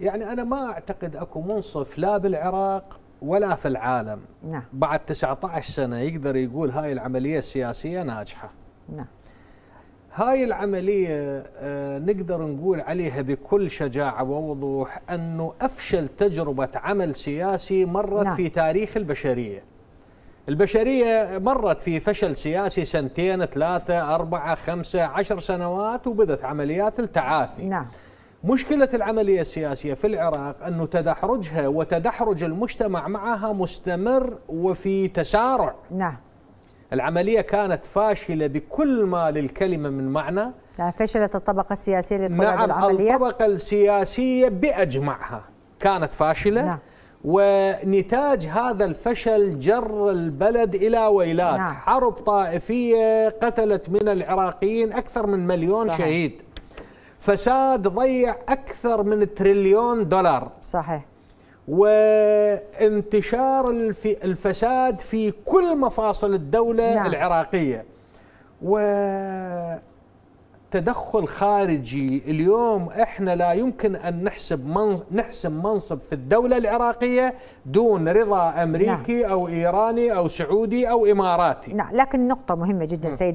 يعني انا ما اعتقد اكو منصف لا بالعراق ولا في العالم نعم. بعد 19 سنه يقدر يقول هاي العمليه السياسيه ناجحه نعم. هاي العمليه آه، نقدر نقول عليها بكل شجاعه ووضوح انه افشل تجربه عمل سياسي مرت نعم. في تاريخ البشريه البشرية مرت في فشل سياسي سنتين ثلاثة أربعة خمسة عشر سنوات وبدت عمليات التعافي نعم. مشكلة العملية السياسية في العراق أنه تدحرجها وتدحرج المجتمع معها مستمر وفي تسارع نعم العملية كانت فاشلة بكل ما للكلمة من معنى يعني فشلت الطبقة السياسية لطلب نعم العملية الطبقة السياسية بأجمعها كانت فاشلة نعم. ونتاج هذا الفشل جر البلد إلى ويلات نعم. حرب طائفية قتلت من العراقيين أكثر من مليون صحيح. شهيد فساد ضيع أكثر من تريليون دولار صحيح وانتشار الفساد في كل مفاصل الدولة نعم. العراقية وتدخل خارجي اليوم احنا لا يمكن ان نحسب منصب نحسم منصب في الدولة العراقية دون رضا امريكي نعم. او ايراني او سعودي او اماراتي نعم لكن نقطة مهمة جدا سيد